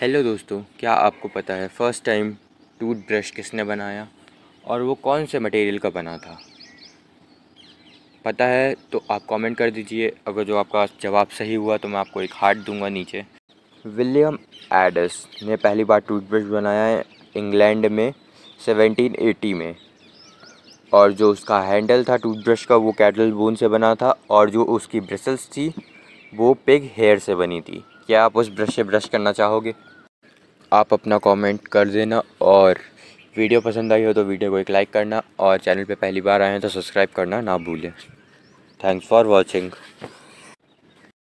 hello दोस्तों क्या आपको पता है फ़र्स्ट टाइम टूथब्रश किसने बनाया और वो कौन से मटेरियल का बना था पता है तो आप कमेंट कर दीजिए अगर जो आपका जवाब सही हुआ तो मैं आपको एक हार्ट दूंगा नीचे विलियम एडस ने पहली बार टूथब्रश बनाया है इंग्लैंड में 1780 में और जो उसका हैंडल था टूथब्रश का वो कैटल बोन से बना था और जो उसकी ब्रिसल्स थी वो पिग हेयर से बनी थी क्या आप उस ब्रश से ब्रश करना चाहोगे आप अपना कमेंट कर देना और वीडियो पसंद आई हो तो वीडियो को एक लाइक करना और चैनल पे पहली बार आए हैं तो सब्सक्राइब करना ना भूलें थैंक्स फॉर वॉचिंग